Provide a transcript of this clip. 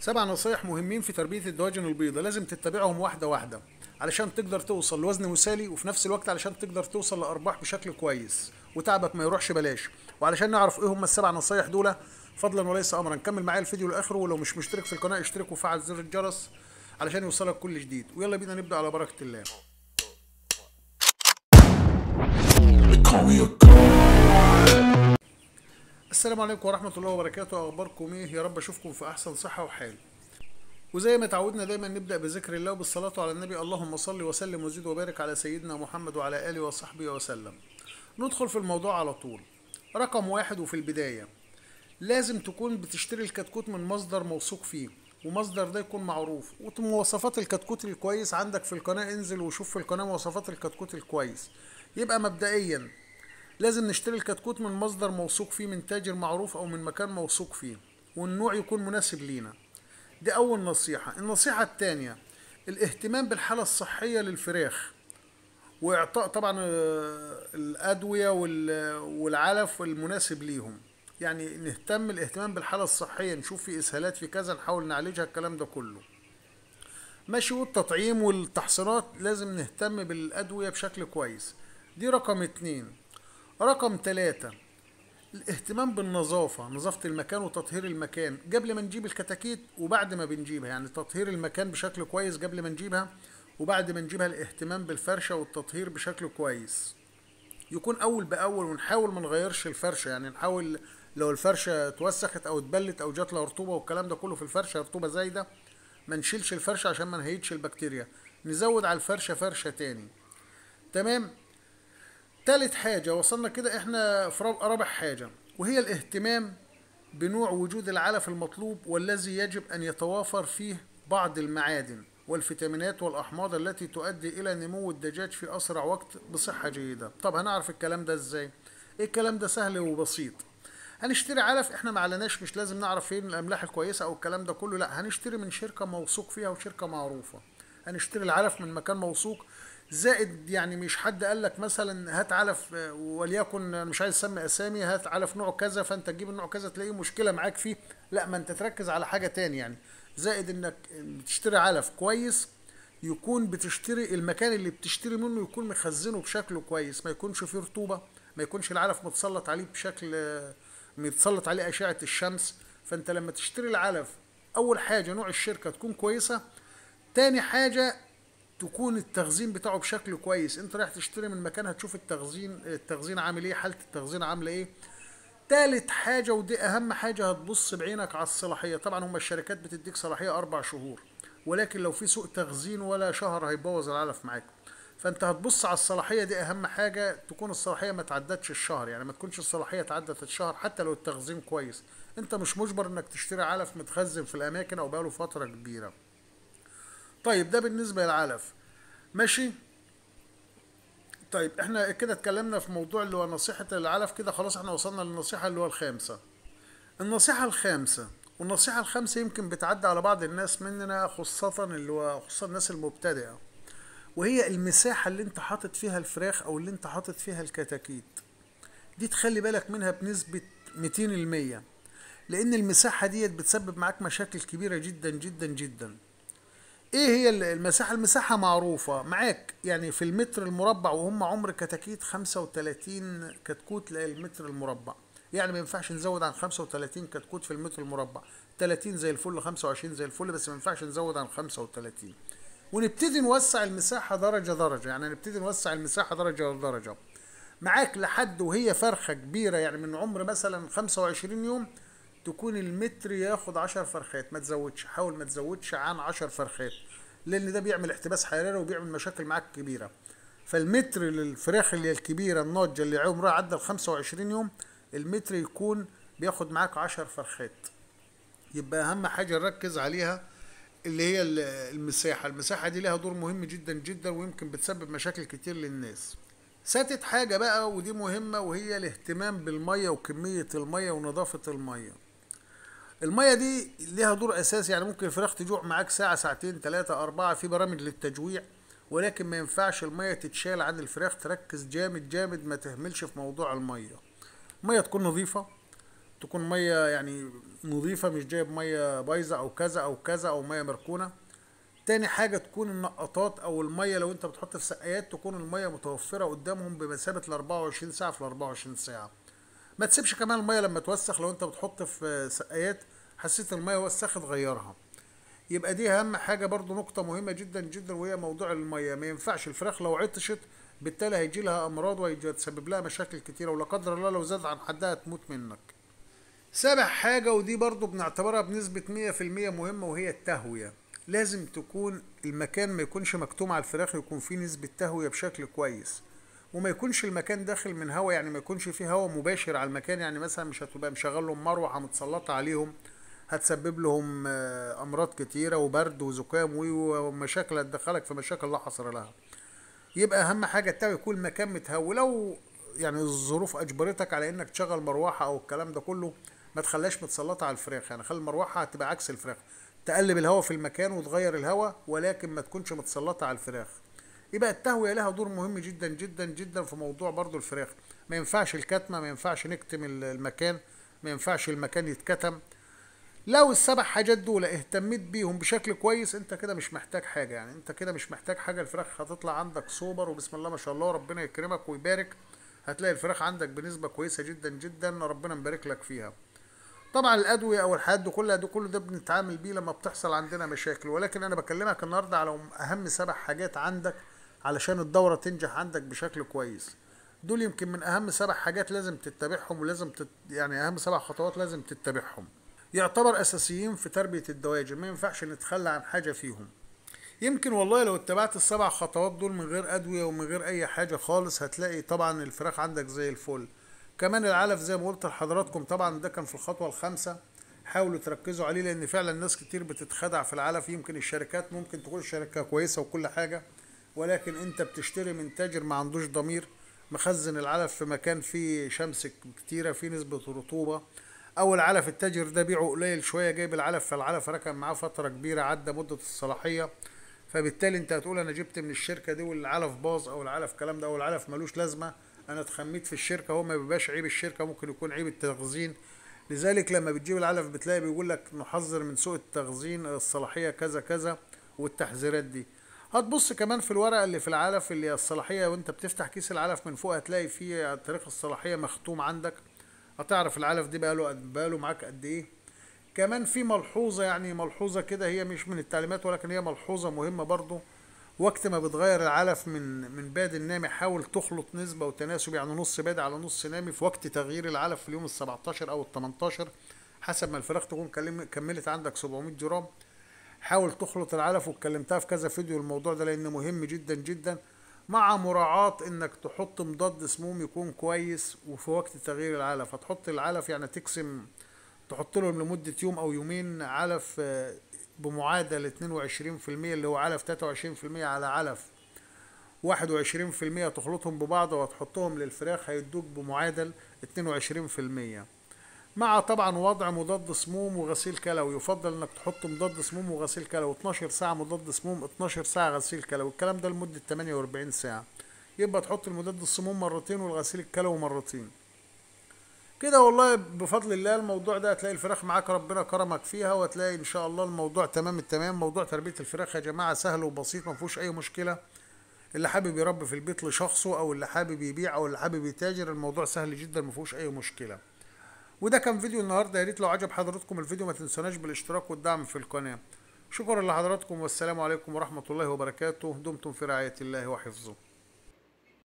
سبع نصايح مهمين في تربية الدواجن البيضاء لازم تتبعهم واحدة واحدة علشان تقدر توصل لوزن مثالي وفي نفس الوقت علشان تقدر توصل لأرباح بشكل كويس وتعبك ما يروحش بلاش وعلشان نعرف ايه هم السبع نصايح دول فضلا وليس امرا كمل معايا الفيديو لاخره ولو مش مشترك في القناة اشترك وفعل زر الجرس علشان يوصلك كل جديد ويلا بينا نبدأ على بركة الله السلام عليكم ورحمة الله وبركاته أخباركم إيه يا رب أشوفكم في أحسن صحة وحال وزي ما تعودنا دايما نبدأ بذكر الله وبالصلاة على النبي اللهم صل وسلم وزيد وبارك على سيدنا محمد وعلى آله وصحبه وسلم ندخل في الموضوع على طول رقم واحد وفي البداية لازم تكون بتشتري الكتكوت من مصدر موثوق فيه ومصدر ده يكون معروف ومواصفات الكتكوت الكويس عندك في القناة انزل وشوف في القناة مواصفات الكتكوت الكويس يبقى مبدئيا لازم نشتري الكتكوت من مصدر موثوق فيه من تاجر معروف او من مكان موثوق فيه والنوع يكون مناسب لينا دي اول نصيحة النصيحة الثانية الاهتمام بالحالة الصحية للفراخ واعطاء طبعا آه، الادوية والعلف المناسب ليهم يعني نهتم الاهتمام بالحالة الصحية نشوف في اسهالات في كذا نحاول نعالجها الكلام ده كله ماشي والتطعيم والتحصينات لازم نهتم بالادوية بشكل كويس دي رقم اتنين رقم ثلاثة الاهتمام بالنظافة نظافة المكان وتطهير المكان قبل ما نجيب الكتاكيت وبعد ما بنجيبها يعني تطهير المكان بشكل كويس قبل ما نجيبها وبعد ما نجيبها الاهتمام بالفرشة والتطهير بشكل كويس يكون أول بأول ونحاول ما نغيرش الفرشة يعني نحاول لو الفرشة اتوسخت أو اتبلت أو جات لها رطوبة والكلام ده كله في الفرشة رطوبة زايدة ما نشيلش الفرشة عشان ما نهيتش البكتيريا نزود على الفرشة فرشة تاني تمام تالت حاجة وصلنا كده احنا في رابع حاجة وهي الاهتمام بنوع وجود العلف المطلوب والذي يجب أن يتوافر فيه بعض المعادن والفيتامينات والأحماض التي تؤدي إلى نمو الدجاج في أسرع وقت بصحة جيدة طب هنعرف الكلام ده إزاي؟ ايه الكلام ده سهل وبسيط هنشتري علف احنا معلناش مش لازم نعرف فين الاملاح الكويسه او الكلام ده كله لا هنشتري من شركه موثوق فيها وشركه معروفه هنشتري العلف من مكان موثوق زائد يعني مش حد قال لك مثلا هات علف وليكن مش عايز اسمي اسامي هات علف نوع كذا فانت تجيب النوع كذا تلاقيه مشكله معاك فيه لا ما انت تركز على حاجه تاني يعني زائد انك بتشتري علف كويس يكون بتشتري المكان اللي بتشتري منه يكون مخزنه بشكله كويس ما يكونش فيه رطوبه ما يكونش العلف متسلط عليه بشكل متسلط عليه اشعه الشمس فانت لما تشتري العلف اول حاجه نوع الشركه تكون كويسه تاني حاجه تكون التخزين بتاعه بشكل كويس انت رايح تشتري من مكان هتشوف التخزين التخزين عامل ايه حاله التخزين عامله ايه تالت حاجه ودي اهم حاجه هتبص بعينك على الصلاحيه طبعا هما الشركات بتديك صلاحيه اربع شهور ولكن لو في سوء تخزين ولا شهر هيبوظ العلف معاك فانت هتبص على الصلاحيه دي اهم حاجه تكون الصلاحيه ما تعدتش الشهر يعني ما تكونش الصلاحيه تعدت الشهر حتى لو التخزين كويس انت مش مجبر انك تشتري علف متخزن في الاماكن او بقاله فتره كبيره طيب ده بالنسبة للعلف ماشي طيب احنا كده اتكلمنا في موضوع اللي هو نصيحة العلف كده خلاص احنا وصلنا للنصيحة اللي هو الخامسة النصيحة الخامسة والنصيحة الخامسة يمكن بتعدي على بعض الناس مننا خاصة اللي هو خصوصا الناس المبتدئة وهي المساحة اللي انت حاطط فيها الفراخ او اللي انت حاطط فيها الكتاكيت دي تخلي بالك منها بنسبة 200% لان المساحة ديت بتسبب معاك مشاكل كبيرة جدا جدا جدا ايه هي المساحه المساحه معروفه معاك يعني في المتر المربع وهم عمر كتاكيت 35 كتكوت للمتر المربع يعني ما ينفعش نزود عن 35 كتكوت في المتر المربع 30 زي الفل 25 زي الفل بس ما ينفعش نزود عن 35 ونبتدي نوسع المساحه درجه درجه يعني نبتدي نوسع المساحه درجه درجه معاك لحد وهي فرخه كبيره يعني من عمر مثلا 25 يوم تكون المتر ياخد 10 فرخات ما تزودش حاول ما تزودش عن 10 فرخات لان ده بيعمل احتباس حراري وبيعمل مشاكل معاك كبيره فالمتر للفراخ اللي الكبيره الناضجه اللي عمرها عدى ال 25 يوم المتر يكون بياخد معاك 10 فرخات يبقى اهم حاجه نركز عليها اللي هي المساحه المساحه دي لها دور مهم جدا جدا ويمكن بتسبب مشاكل كتير للناس ساتت حاجه بقى ودي مهمه وهي الاهتمام بالميه وكميه الميه ونظافه الميه الميه دي ليها دور اساسي يعني ممكن الفراخ تجوع معاك ساعه ساعتين ثلاثه اربعه في برامج للتجويع ولكن ما ينفعش الميه تتشال عن الفراخ تركز جامد جامد ما تهملش في موضوع الميه ميه تكون نظيفه تكون ميه يعني نظيفه مش جايب ميه بايظه او كذا او كذا او ميه مركونه تاني حاجة تكون النقطات أو المية لو أنت بتحط في سقايات تكون المية متوفرة قدامهم بمثابة ال 24 ساعة في ال 24 ساعة. ما تسيبش كمان الميه لما توسخ لو انت بتحط في سقايات حسيت الميه وسخت غيرها يبقى دي اهم حاجه برضو نقطه مهمه جدا جدا وهي موضوع الميه ما ينفعش الفراخ لو عطشت بالتالي هيجي لها امراض وهيتسبب لها مشاكل كتيره ولا قدر الله لو زاد عن حدها تموت منك سابع حاجة ودي برضو بنعتبرها بنسبة مية في المية مهمة وهي التهوية لازم تكون المكان ما يكونش مكتوم على الفراخ يكون فيه نسبة تهوية بشكل كويس وما يكونش المكان داخل من هواء يعني ما يكونش فيه هواء مباشر على المكان يعني مثلا مش هتبقى مشغل لهم مروحه متسلطه عليهم هتسبب لهم آه، امراض كتيره وبرد وزكام ومشاكل هتدخلك في مشاكل لا حصر لها يبقى اهم حاجه التوي يكون المكان متهوي لو يعني الظروف اجبرتك على انك تشغل مروحه او الكلام ده كله ما تخليهاش متسلطه على الفراخ يعني خلي المروحه هتبقى عكس الفراخ تقلب الهواء في المكان وتغير الهواء ولكن ما تكونش متسلطه على الفراخ يبقى التهويه لها دور مهم جدا جدا جدا في موضوع برضو الفراخ ما ينفعش الكتمه ما ينفعش نكتم المكان ما ينفعش المكان يتكتم لو السبع حاجات دول اهتميت بيهم بشكل كويس انت كده مش محتاج حاجه يعني انت كده مش محتاج حاجه الفراخ هتطلع عندك سوبر وبسم الله ما شاء الله ربنا يكرمك ويبارك هتلاقي الفراخ عندك بنسبه كويسه جدا جدا ربنا مبارك لك فيها طبعا الادويه او دي كلها ده كل ده بنتعامل بيه لما بتحصل عندنا مشاكل ولكن انا بكلمك النهارده على اهم سبع حاجات عندك علشان الدورة تنجح عندك بشكل كويس دول يمكن من اهم سبع حاجات لازم تتبعهم ولازم تت... يعني اهم سبع خطوات لازم تتبعهم يعتبر اساسيين في تربية الدواجن ما ينفعش نتخلى عن حاجة فيهم يمكن والله لو اتبعت السبع خطوات دول من غير ادوية ومن غير اي حاجة خالص هتلاقي طبعا الفراخ عندك زي الفل كمان العلف زي ما قلت لحضراتكم طبعا ده كان في الخطوة الخامسة حاولوا تركزوا عليه لان فعلا ناس كتير بتتخدع في العلف يمكن الشركات ممكن تكون شركة كويسة وكل حاجة ولكن انت بتشتري من تاجر ما عندوش ضمير مخزن العلف في مكان فيه شمس كتيرة فيه نسبة رطوبة او العلف التاجر ده بيعه قليل شوية جايب العلف فالعلف ركن معاه فترة كبيرة عدى مدة الصلاحية فبالتالي انت هتقول انا جبت من الشركة دي والعلف باظ او العلف كلام ده او العلف ملوش لازمة انا اتخميت في الشركة هو ما بيبقاش عيب الشركة ممكن يكون عيب التخزين لذلك لما بتجيب العلف بتلاقي بيقول لك نحذر من سوء التخزين الصلاحية كذا كذا والتحذيرات دي هتبص كمان في الورقه اللي في العلف اللي الصلاحيه وانت بتفتح كيس العلف من فوق هتلاقي فيه تاريخ الصلاحيه مختوم عندك هتعرف العلف دي بقاله بقاله معاك قد ايه كمان في ملحوظه يعني ملحوظه كده هي مش من التعليمات ولكن هي ملحوظه مهمه برضو وقت ما بتغير العلف من من باد النامي حاول تخلط نسبه وتناسب يعني نص باد على نص نامي في وقت تغيير العلف في اليوم ال 17 او ال 18 حسب ما الفراخ تكون كملت عندك 700 جرام حاول تخلط العلف واتكلمتها في كذا فيديو الموضوع ده لان مهم جدا جدا مع مراعاة انك تحط مضاد سموم يكون كويس وفي وقت تغيير العلف هتحط العلف يعني تقسم تحط لهم لمدة يوم او يومين علف آه، بمعادل 22% اللي هو علف 23% على علف 21% تخلطهم ببعض وتحطهم للفراخ هيدوك بمعادل 22% مع طبعا وضع مضاد سموم وغسيل كلوي يفضل انك تحط مضاد سموم وغسيل كلوي 12 ساعه مضاد سموم 12 ساعه غسيل كلوي الكلام ده لمده 48 ساعه يبقى تحط المضاد السموم مرتين والغسيل الكلوي مرتين كده والله بفضل الله الموضوع ده هتلاقي الفراخ معاك ربنا كرمك فيها وهتلاقي ان شاء الله الموضوع تمام التمام موضوع تربيه الفراخ يا جماعه سهل وبسيط ما فيهوش اي مشكله اللي حابب يربي في البيت لشخصه او اللي حابب يبيع او اللي حابب يتاجر الموضوع سهل جدا ما فيهوش اي مشكله وده كان فيديو النهارده يا ريت لو عجب حضراتكم الفيديو ما تنسوناش بالاشتراك والدعم في القناه شكرا لحضراتكم والسلام عليكم ورحمه الله وبركاته دمتم في رعايه الله وحفظه